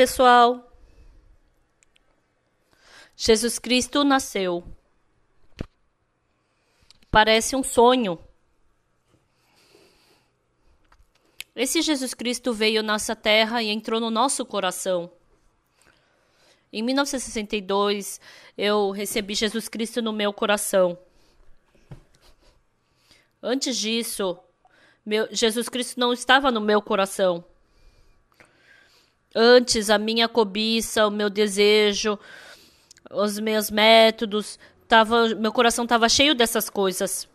pessoal. Jesus Cristo nasceu. Parece um sonho. Esse Jesus Cristo veio nessa terra e entrou no nosso coração. Em 1962, eu recebi Jesus Cristo no meu coração. Antes disso, meu, Jesus Cristo não estava no meu coração. Antes, a minha cobiça, o meu desejo, os meus métodos, tava, meu coração estava cheio dessas coisas.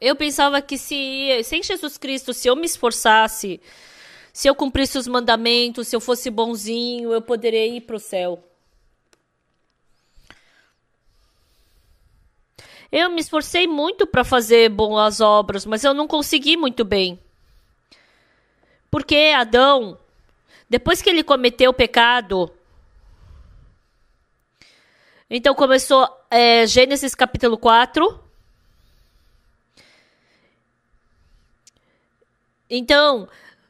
Eu pensava que se sem Jesus Cristo, se eu me esforçasse, se eu cumprisse os mandamentos, se eu fosse bonzinho, eu poderia ir para o céu. Eu me esforcei muito para fazer boas obras, mas eu não consegui muito bem. Porque Adão, depois que ele cometeu o pecado, então começou é, Gênesis capítulo 4. Então,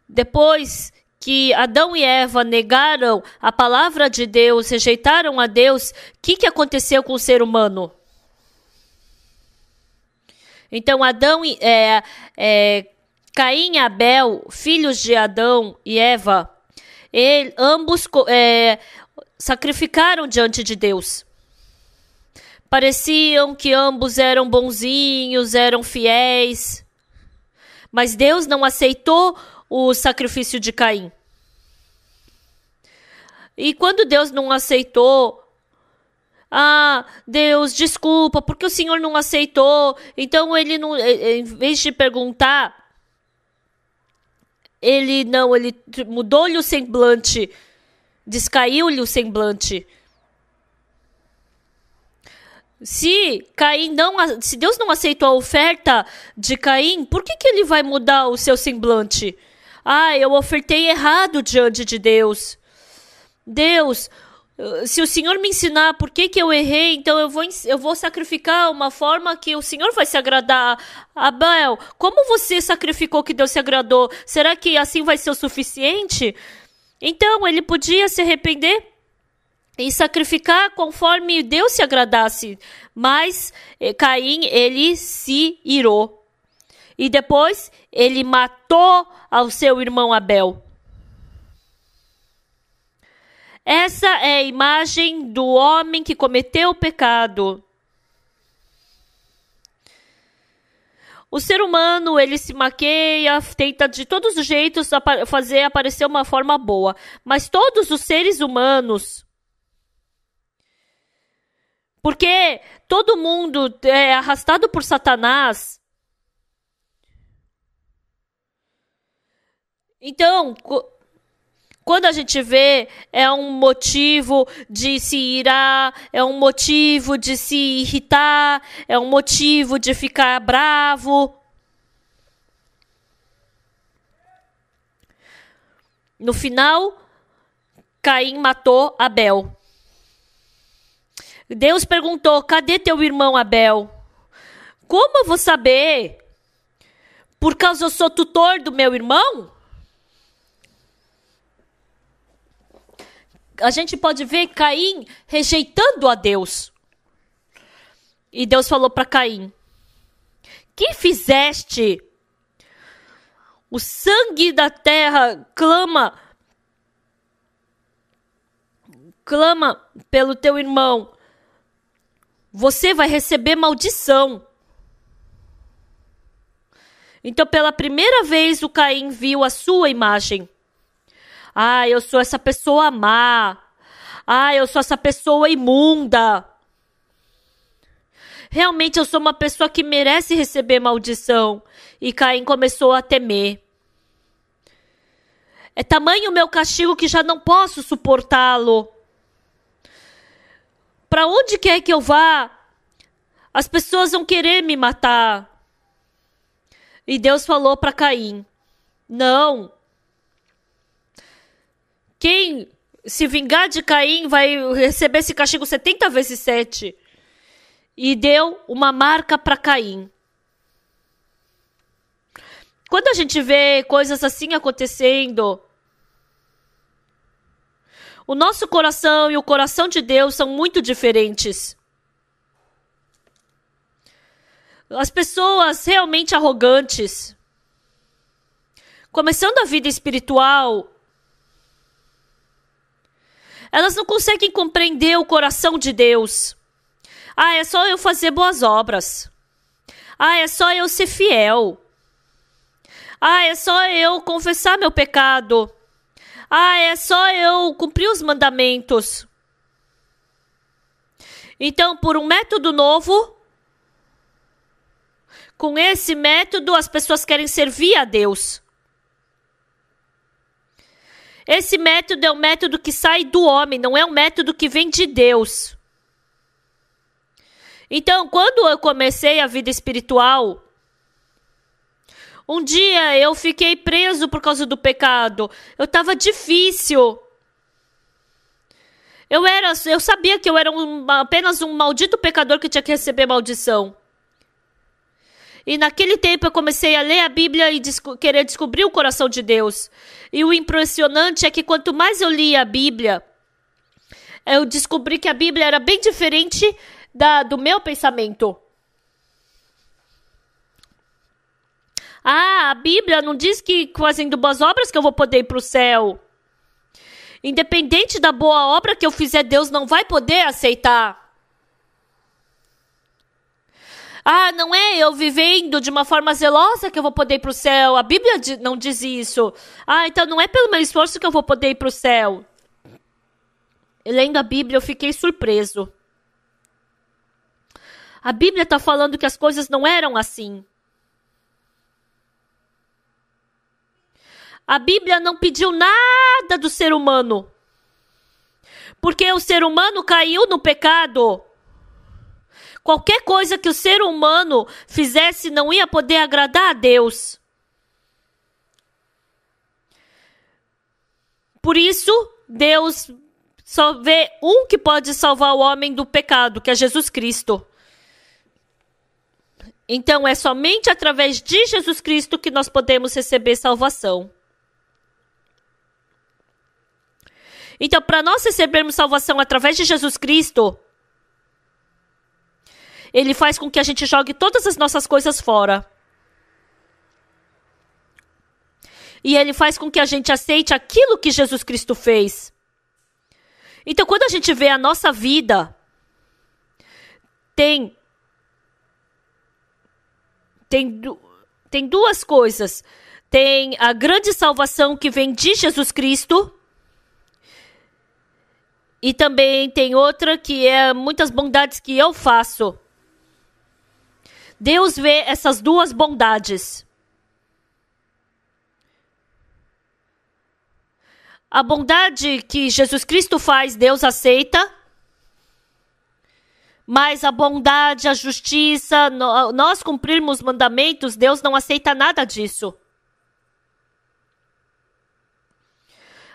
depois que Adão e Eva negaram a palavra de Deus, rejeitaram a Deus, o que, que aconteceu com o ser humano? Então, Adão, é, é, Caim e Abel, filhos de Adão e Eva, ele, ambos é, sacrificaram diante de Deus. Pareciam que ambos eram bonzinhos, eram fiéis, mas Deus não aceitou o sacrifício de Caim. E quando Deus não aceitou, ah, Deus, desculpa, porque o Senhor não aceitou. Então ele não, em vez de perguntar ele não, ele mudou-lhe o semblante, descaiu-lhe o semblante. Se Caim não, se Deus não aceitou a oferta de Caim, por que, que ele vai mudar o seu semblante? Ah, eu ofertei errado diante de Deus. Deus, se o Senhor me ensinar por que, que eu errei, então eu vou, eu vou sacrificar uma forma que o Senhor vai se agradar. Abel, como você sacrificou que Deus se agradou? Será que assim vai ser o suficiente? Então ele podia se arrepender e sacrificar conforme Deus se agradasse, mas eh, Caim ele se irou. E depois ele matou ao seu irmão Abel. Essa é a imagem do homem que cometeu o pecado. O ser humano, ele se maqueia, tenta de todos os jeitos fazer aparecer uma forma boa. Mas todos os seres humanos. Porque todo mundo é arrastado por Satanás. Então, quando a gente vê, é um motivo de se irar, é um motivo de se irritar, é um motivo de ficar bravo. No final, Caim matou Abel. Deus perguntou: cadê teu irmão Abel? Como eu vou saber? Por causa eu sou tutor do meu irmão? a gente pode ver Caim rejeitando a Deus. E Deus falou para Caim: Que fizeste? O sangue da terra clama clama pelo teu irmão. Você vai receber maldição. Então, pela primeira vez, o Caim viu a sua imagem. Ah, eu sou essa pessoa má. Ah, eu sou essa pessoa imunda. Realmente eu sou uma pessoa que merece receber maldição. E Caim começou a temer. É tamanho o meu castigo que já não posso suportá-lo. Para onde quer que eu vá, as pessoas vão querer me matar. E Deus falou para Caim: Não. Quem se vingar de Caim, vai receber esse castigo 70 vezes 7. E deu uma marca para Caim. Quando a gente vê coisas assim acontecendo, o nosso coração e o coração de Deus são muito diferentes. As pessoas realmente arrogantes, começando a vida espiritual elas não conseguem compreender o coração de Deus. Ah, é só eu fazer boas obras. Ah, é só eu ser fiel. Ah, é só eu confessar meu pecado. Ah, é só eu cumprir os mandamentos. Então, por um método novo, com esse método as pessoas querem servir a Deus. Esse método é um método que sai do homem, não é um método que vem de Deus. Então, quando eu comecei a vida espiritual, um dia eu fiquei preso por causa do pecado. Eu estava difícil. Eu era, eu sabia que eu era um, apenas um maldito pecador que tinha que receber maldição. E naquele tempo eu comecei a ler a Bíblia e desco querer descobrir o coração de Deus. E o impressionante é que quanto mais eu lia a Bíblia, eu descobri que a Bíblia era bem diferente da, do meu pensamento. Ah, a Bíblia não diz que fazendo boas obras que eu vou poder ir para o céu. Independente da boa obra que eu fizer, Deus não vai poder aceitar. Ah, não é eu vivendo de uma forma zelosa que eu vou poder ir para o céu. A Bíblia não diz isso. Ah, então não é pelo meu esforço que eu vou poder ir para o céu. lendo a Bíblia, eu fiquei surpreso. A Bíblia está falando que as coisas não eram assim. A Bíblia não pediu nada do ser humano. Porque o ser humano caiu no pecado. Qualquer coisa que o ser humano fizesse não ia poder agradar a Deus. Por isso, Deus só vê um que pode salvar o homem do pecado, que é Jesus Cristo. Então, é somente através de Jesus Cristo que nós podemos receber salvação. Então, para nós recebermos salvação através de Jesus Cristo, ele faz com que a gente jogue todas as nossas coisas fora. E ele faz com que a gente aceite aquilo que Jesus Cristo fez. Então, quando a gente vê a nossa vida, tem. Tem, tem duas coisas. Tem a grande salvação que vem de Jesus Cristo. E também tem outra que é muitas bondades que eu faço. Deus vê essas duas bondades. A bondade que Jesus Cristo faz, Deus aceita. Mas a bondade, a justiça, nós cumprirmos os mandamentos, Deus não aceita nada disso.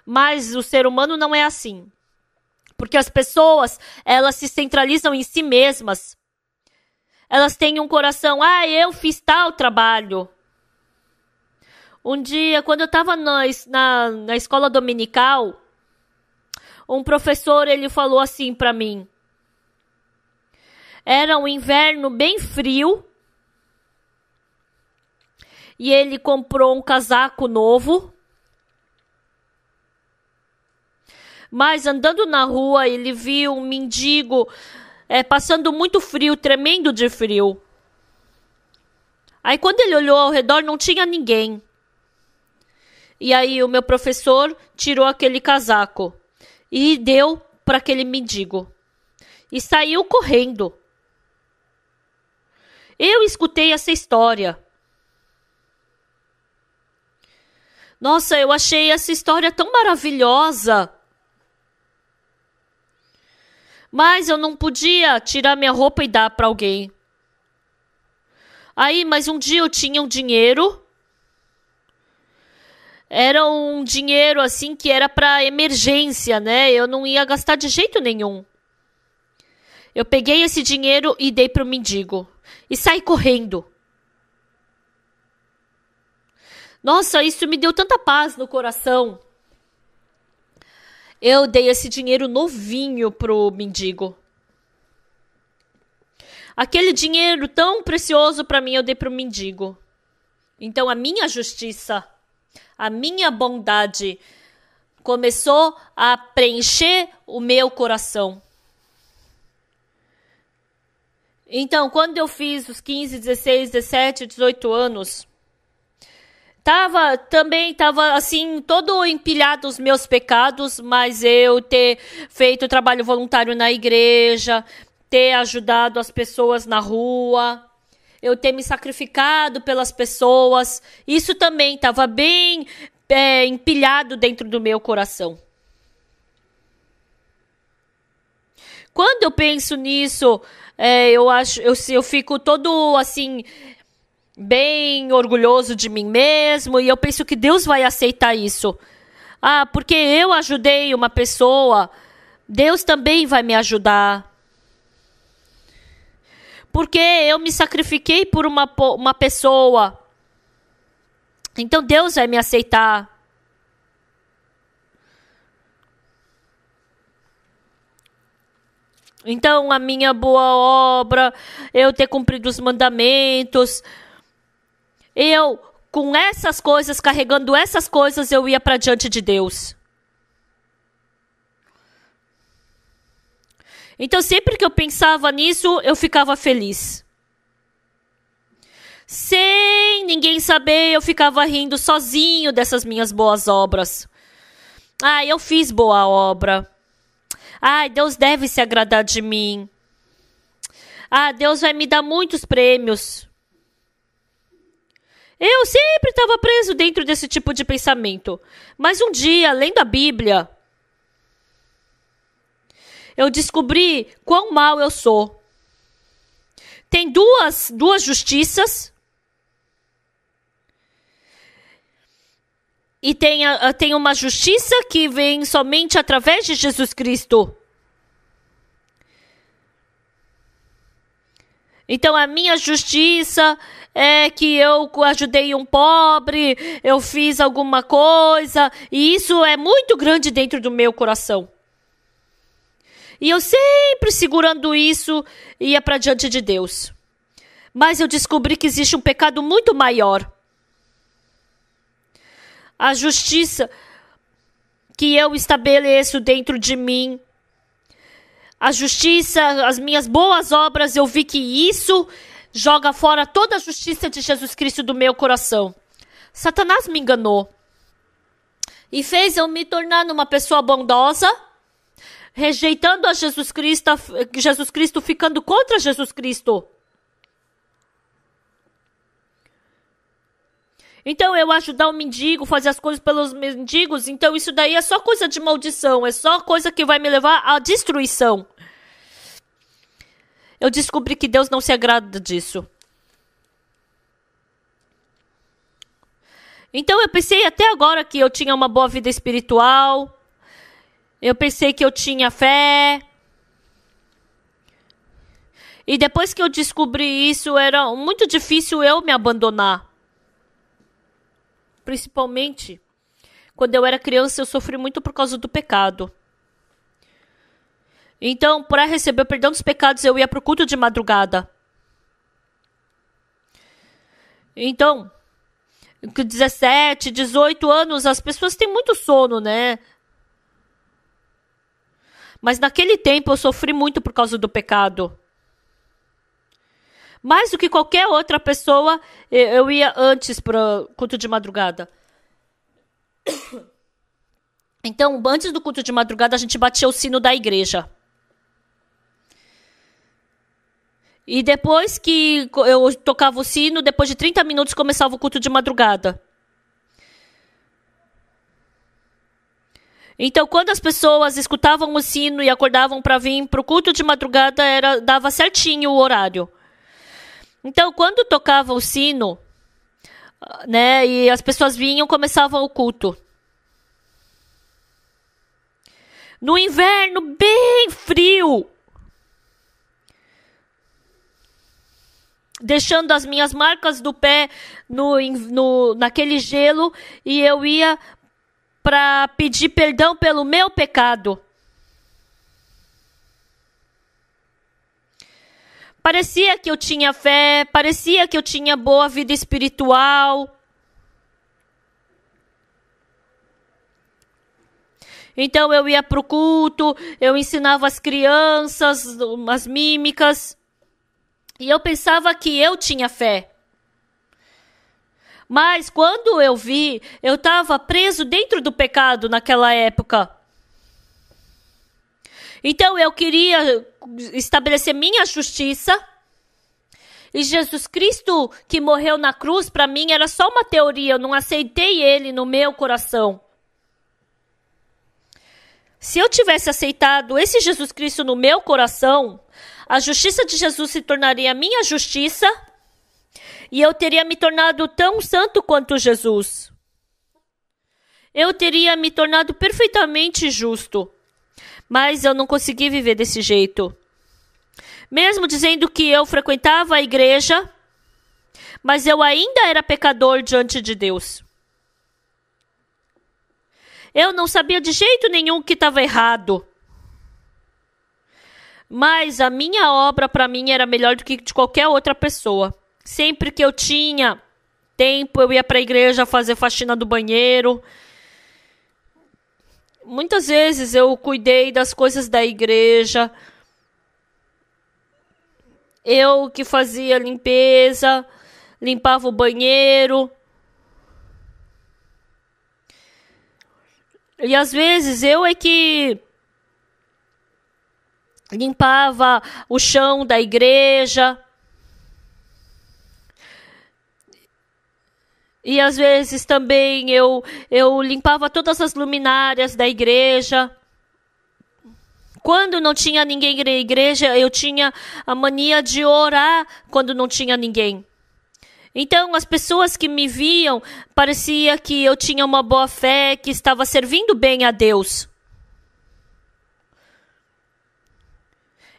Mas o ser humano não é assim. Porque as pessoas, elas se centralizam em si mesmas. Elas têm um coração, ah, eu fiz tal trabalho. Um dia, quando eu estava na, na, na escola dominical, um professor ele falou assim para mim. Era um inverno bem frio e ele comprou um casaco novo. Mas andando na rua, ele viu um mendigo é, passando muito frio, tremendo de frio. Aí quando ele olhou ao redor, não tinha ninguém. E aí o meu professor tirou aquele casaco e deu para aquele mendigo. E saiu correndo. Eu escutei essa história. Nossa, eu achei essa história tão maravilhosa. Mas eu não podia tirar minha roupa e dar para alguém. Aí, mas um dia eu tinha um dinheiro. Era um dinheiro assim que era para emergência, né? Eu não ia gastar de jeito nenhum. Eu peguei esse dinheiro e dei para o mendigo e saí correndo. Nossa, isso me deu tanta paz no coração. Eu dei esse dinheiro novinho pro mendigo. Aquele dinheiro tão precioso para mim eu dei pro mendigo. Então a minha justiça, a minha bondade começou a preencher o meu coração. Então, quando eu fiz os 15, 16, 17, 18 anos, Tava também, tava assim, todo empilhado os meus pecados, mas eu ter feito trabalho voluntário na igreja, ter ajudado as pessoas na rua, eu ter me sacrificado pelas pessoas, isso também estava bem é, empilhado dentro do meu coração. Quando eu penso nisso, é, eu acho, eu, eu fico todo assim bem orgulhoso de mim mesmo e eu penso que Deus vai aceitar isso. Ah, porque eu ajudei uma pessoa, Deus também vai me ajudar. Porque eu me sacrifiquei por uma, uma pessoa, então Deus vai me aceitar. Então, a minha boa obra, eu ter cumprido os mandamentos, eu, com essas coisas, carregando essas coisas, eu ia para diante de Deus. Então, sempre que eu pensava nisso, eu ficava feliz. Sem ninguém saber, eu ficava rindo sozinho dessas minhas boas obras. Ah, eu fiz boa obra. Ah, Deus deve se agradar de mim. Ah, Deus vai me dar muitos prêmios. Eu sempre estava preso dentro desse tipo de pensamento. Mas um dia, lendo a Bíblia, eu descobri quão mal eu sou. Tem duas, duas justiças. E tem, a, tem uma justiça que vem somente através de Jesus Cristo. Então a minha justiça é que eu ajudei um pobre, eu fiz alguma coisa, e isso é muito grande dentro do meu coração. E eu sempre segurando isso ia para diante de Deus. Mas eu descobri que existe um pecado muito maior. A justiça que eu estabeleço dentro de mim a justiça, as minhas boas obras, eu vi que isso joga fora toda a justiça de Jesus Cristo do meu coração. Satanás me enganou e fez eu me tornar uma pessoa bondosa, rejeitando a Jesus Cristo, Jesus Cristo ficando contra Jesus Cristo. Então eu ajudar o mendigo, fazer as coisas pelos mendigos, então isso daí é só coisa de maldição, é só coisa que vai me levar à destruição. Eu descobri que Deus não se agrada disso. Então eu pensei até agora que eu tinha uma boa vida espiritual. Eu pensei que eu tinha fé. E depois que eu descobri isso, era muito difícil eu me abandonar. Principalmente quando eu era criança, eu sofri muito por causa do pecado. Então, para receber o perdão dos pecados, eu ia para o culto de madrugada. Então, com 17, 18 anos, as pessoas têm muito sono, né? Mas naquele tempo eu sofri muito por causa do pecado mais do que qualquer outra pessoa, eu ia antes para culto de madrugada. Então, antes do culto de madrugada, a gente batia o sino da igreja. E depois que eu tocava o sino, depois de 30 minutos começava o culto de madrugada. Então, quando as pessoas escutavam o sino e acordavam para vir para o culto de madrugada, era, dava certinho o horário. Então, quando tocava o sino, né, e as pessoas vinham, começava o culto. No inverno, bem frio, deixando as minhas marcas do pé no, no naquele gelo, e eu ia para pedir perdão pelo meu pecado. Parecia que eu tinha fé, parecia que eu tinha boa vida espiritual. Então eu ia para o culto, eu ensinava as crianças umas mímicas. E eu pensava que eu tinha fé. Mas quando eu vi, eu estava preso dentro do pecado naquela época. Então eu queria estabelecer minha justiça. E Jesus Cristo que morreu na cruz, para mim era só uma teoria, eu não aceitei ele no meu coração. Se eu tivesse aceitado esse Jesus Cristo no meu coração, a justiça de Jesus se tornaria minha justiça e eu teria me tornado tão santo quanto Jesus. Eu teria me tornado perfeitamente justo mas eu não consegui viver desse jeito. Mesmo dizendo que eu frequentava a igreja, mas eu ainda era pecador diante de Deus. Eu não sabia de jeito nenhum que estava errado. Mas a minha obra para mim era melhor do que de qualquer outra pessoa. Sempre que eu tinha tempo, eu ia para a igreja fazer faxina do banheiro, muitas vezes eu cuidei das coisas da igreja. Eu que fazia limpeza, limpava o banheiro. E às vezes eu é que limpava o chão da igreja. E às vezes também eu, eu limpava todas as luminárias da igreja. Quando não tinha ninguém na igreja, eu tinha a mania de orar quando não tinha ninguém. Então, as pessoas que me viam parecia que eu tinha uma boa fé, que estava servindo bem a Deus.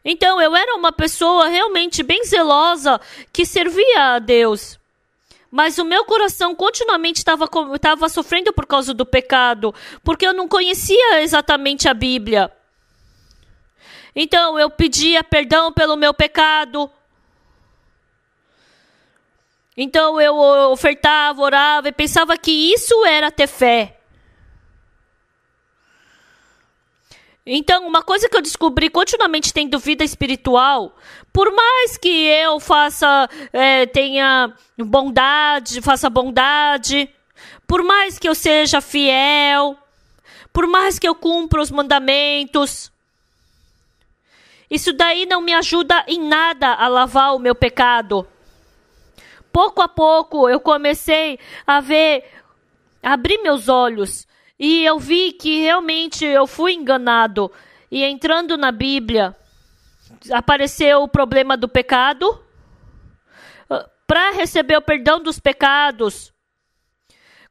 Então, eu era uma pessoa realmente bem zelosa que servia a Deus mas o meu coração continuamente estava sofrendo por causa do pecado, porque eu não conhecia exatamente a Bíblia. Então eu pedia perdão pelo meu pecado. Então eu ofertava, orava e pensava que isso era ter fé. Então, uma coisa que eu descobri continuamente tendo vida espiritual, por mais que eu faça, é, tenha bondade, faça bondade, por mais que eu seja fiel, por mais que eu cumpra os mandamentos, isso daí não me ajuda em nada a lavar o meu pecado. Pouco a pouco eu comecei a ver, a abrir meus olhos e eu vi que realmente eu fui enganado. E entrando na Bíblia, apareceu o problema do pecado. Ah, para receber o perdão dos pecados,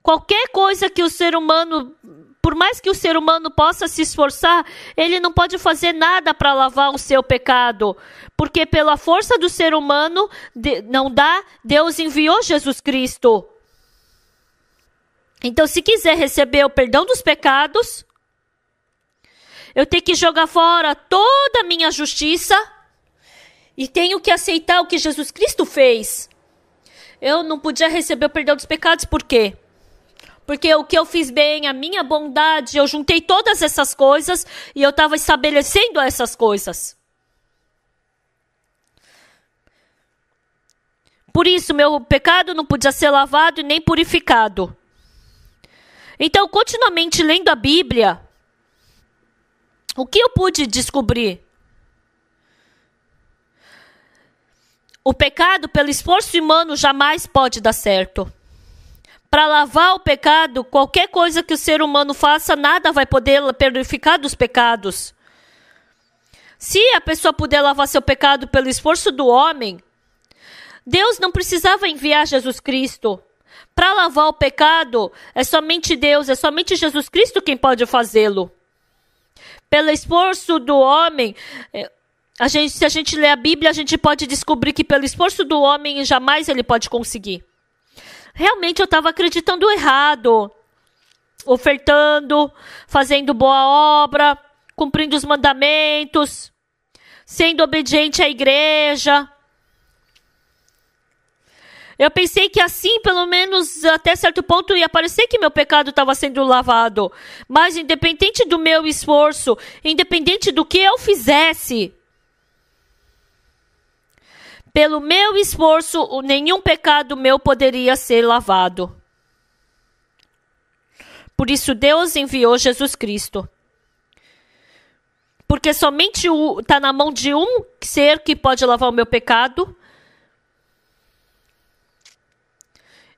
qualquer coisa que o ser humano, por mais que o ser humano possa se esforçar, ele não pode fazer nada para lavar o seu pecado, porque pela força do ser humano não dá, Deus enviou Jesus Cristo. Então, se quiser receber o perdão dos pecados, eu tenho que jogar fora toda a minha justiça e tenho que aceitar o que Jesus Cristo fez. Eu não podia receber o perdão dos pecados, por quê? Porque o que eu fiz bem, a minha bondade, eu juntei todas essas coisas e eu estava estabelecendo essas coisas. Por isso, meu pecado não podia ser lavado e nem purificado. Então, continuamente lendo a Bíblia, o que eu pude descobrir? O pecado, pelo esforço humano, jamais pode dar certo. Para lavar o pecado, qualquer coisa que o ser humano faça, nada vai poder purificar dos pecados. Se a pessoa puder lavar seu pecado pelo esforço do homem, Deus não precisava enviar Jesus Cristo. Para lavar o pecado, é somente Deus, é somente Jesus Cristo quem pode fazê-lo. Pelo esforço do homem, eh, a gente, se a gente lê a Bíblia, a gente pode descobrir que pelo esforço do homem jamais ele pode conseguir. Realmente eu estava acreditando errado, ofertando, fazendo boa obra, cumprindo os mandamentos, sendo obediente à igreja, eu pensei que assim, pelo menos até certo ponto, ia parecer que meu pecado estava sendo lavado. Mas independente do meu esforço, independente do que eu fizesse, pelo meu esforço, nenhum pecado meu poderia ser lavado. Por isso Deus enviou Jesus Cristo. Porque somente está na mão de um ser que pode lavar o meu pecado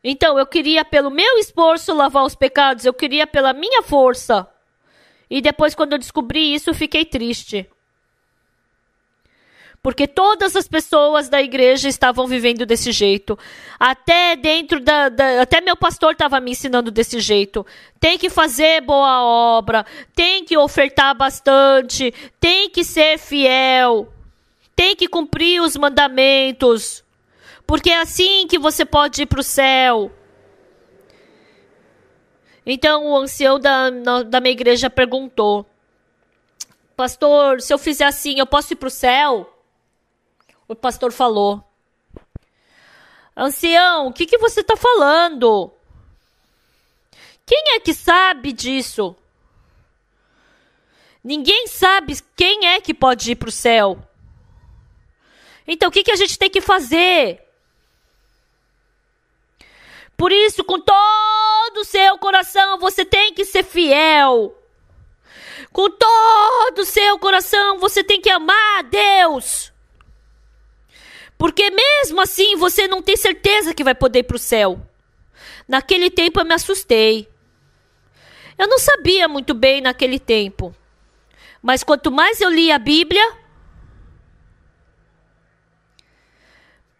Então, eu queria pelo meu esforço lavar os pecados, eu queria pela minha força. E depois, quando eu descobri isso, fiquei triste. Porque todas as pessoas da igreja estavam vivendo desse jeito. Até dentro da. da até meu pastor estava me ensinando desse jeito. Tem que fazer boa obra, tem que ofertar bastante, tem que ser fiel, tem que cumprir os mandamentos. Porque é assim que você pode ir para o céu. Então o ancião da, da minha igreja perguntou: Pastor, se eu fizer assim, eu posso ir para o céu? O pastor falou: Ancião, o que, que você está falando? Quem é que sabe disso? Ninguém sabe quem é que pode ir para o céu. Então, o que, que a gente tem que fazer? Por isso, com todo o seu coração, você tem que ser fiel. Com todo o seu coração, você tem que amar a Deus. Porque mesmo assim, você não tem certeza que vai poder ir para o céu. Naquele tempo eu me assustei. Eu não sabia muito bem naquele tempo. Mas quanto mais eu li a Bíblia,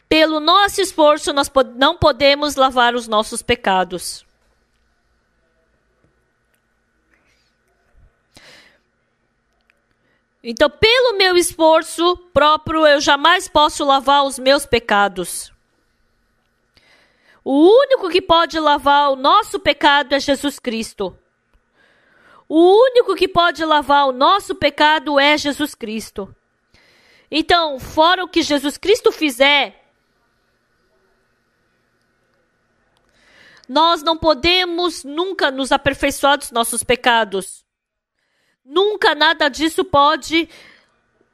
Pelo nosso esforço, nós não podemos lavar os nossos pecados. Então, pelo meu esforço próprio, eu jamais posso lavar os meus pecados. O único que pode lavar o nosso pecado é Jesus Cristo. O único que pode lavar o nosso pecado é Jesus Cristo. Então, fora o que Jesus Cristo fizer, Nós não podemos nunca nos aperfeiçoar dos nossos pecados. Nunca nada disso pode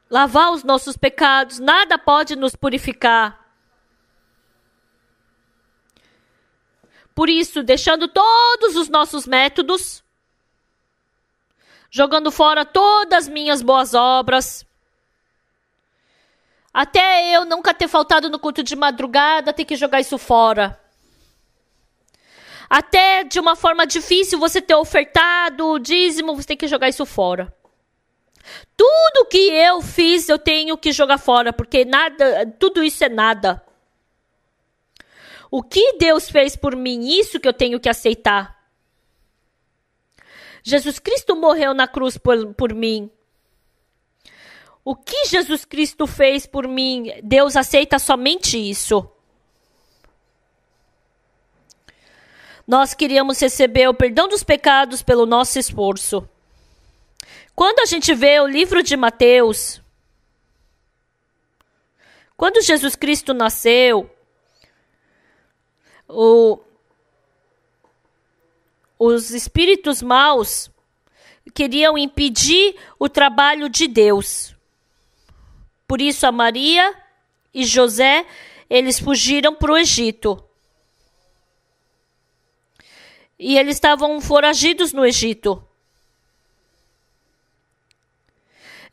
lavar os nossos pecados, nada pode nos purificar. Por isso, deixando todos os nossos métodos, jogando fora todas as minhas boas obras, até eu nunca ter faltado no culto de madrugada, ter que jogar isso fora até de uma forma difícil você ter ofertado o dízimo, você tem que jogar isso fora. Tudo que eu fiz, eu tenho que jogar fora, porque nada, tudo isso é nada. O que Deus fez por mim, isso que eu tenho que aceitar. Jesus Cristo morreu na cruz por, por mim. O que Jesus Cristo fez por mim, Deus aceita somente isso. Nós queríamos receber o perdão dos pecados pelo nosso esforço. Quando a gente vê o livro de Mateus, quando Jesus Cristo nasceu, o, os espíritos maus queriam impedir o trabalho de Deus. Por isso, a Maria e José, eles fugiram para o Egito e eles estavam foragidos no Egito.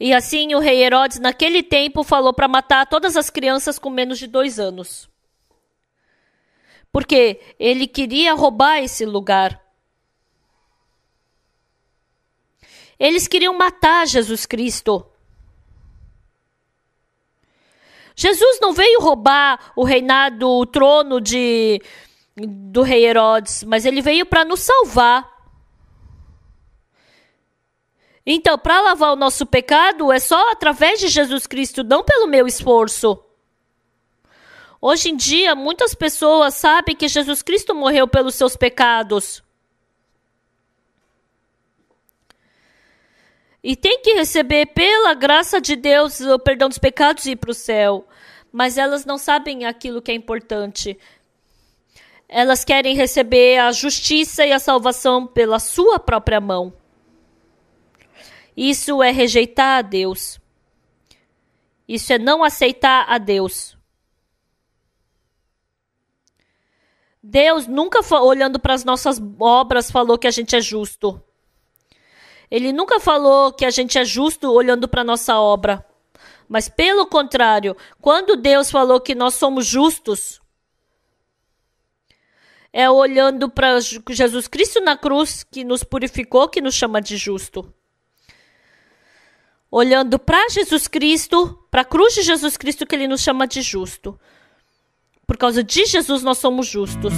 E assim o rei Herodes, naquele tempo, falou para matar todas as crianças com menos de dois anos. Porque ele queria roubar esse lugar. Eles queriam matar Jesus Cristo. Jesus não veio roubar o reinado, o trono de, do rei Herodes, mas ele veio para nos salvar. Então, para lavar o nosso pecado é só através de Jesus Cristo, não pelo meu esforço. Hoje em dia, muitas pessoas sabem que Jesus Cristo morreu pelos seus pecados. E tem que receber pela graça de Deus o perdão dos pecados e ir para o céu. Mas elas não sabem aquilo que é importante. Elas querem receber a justiça e a salvação pela sua própria mão. Isso é rejeitar a Deus. Isso é não aceitar a Deus. Deus nunca, olhando para as nossas obras, falou que a gente é justo. Ele nunca falou que a gente é justo olhando para a nossa obra. Mas, pelo contrário, quando Deus falou que nós somos justos, é olhando para Jesus Cristo na cruz, que nos purificou, que nos chama de justo. Olhando para Jesus Cristo, para a cruz de Jesus Cristo, que ele nos chama de justo. Por causa de Jesus, nós somos justos.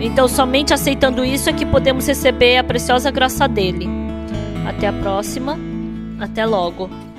Então, somente aceitando isso é que podemos receber a preciosa graça dele. Até a próxima. Até logo.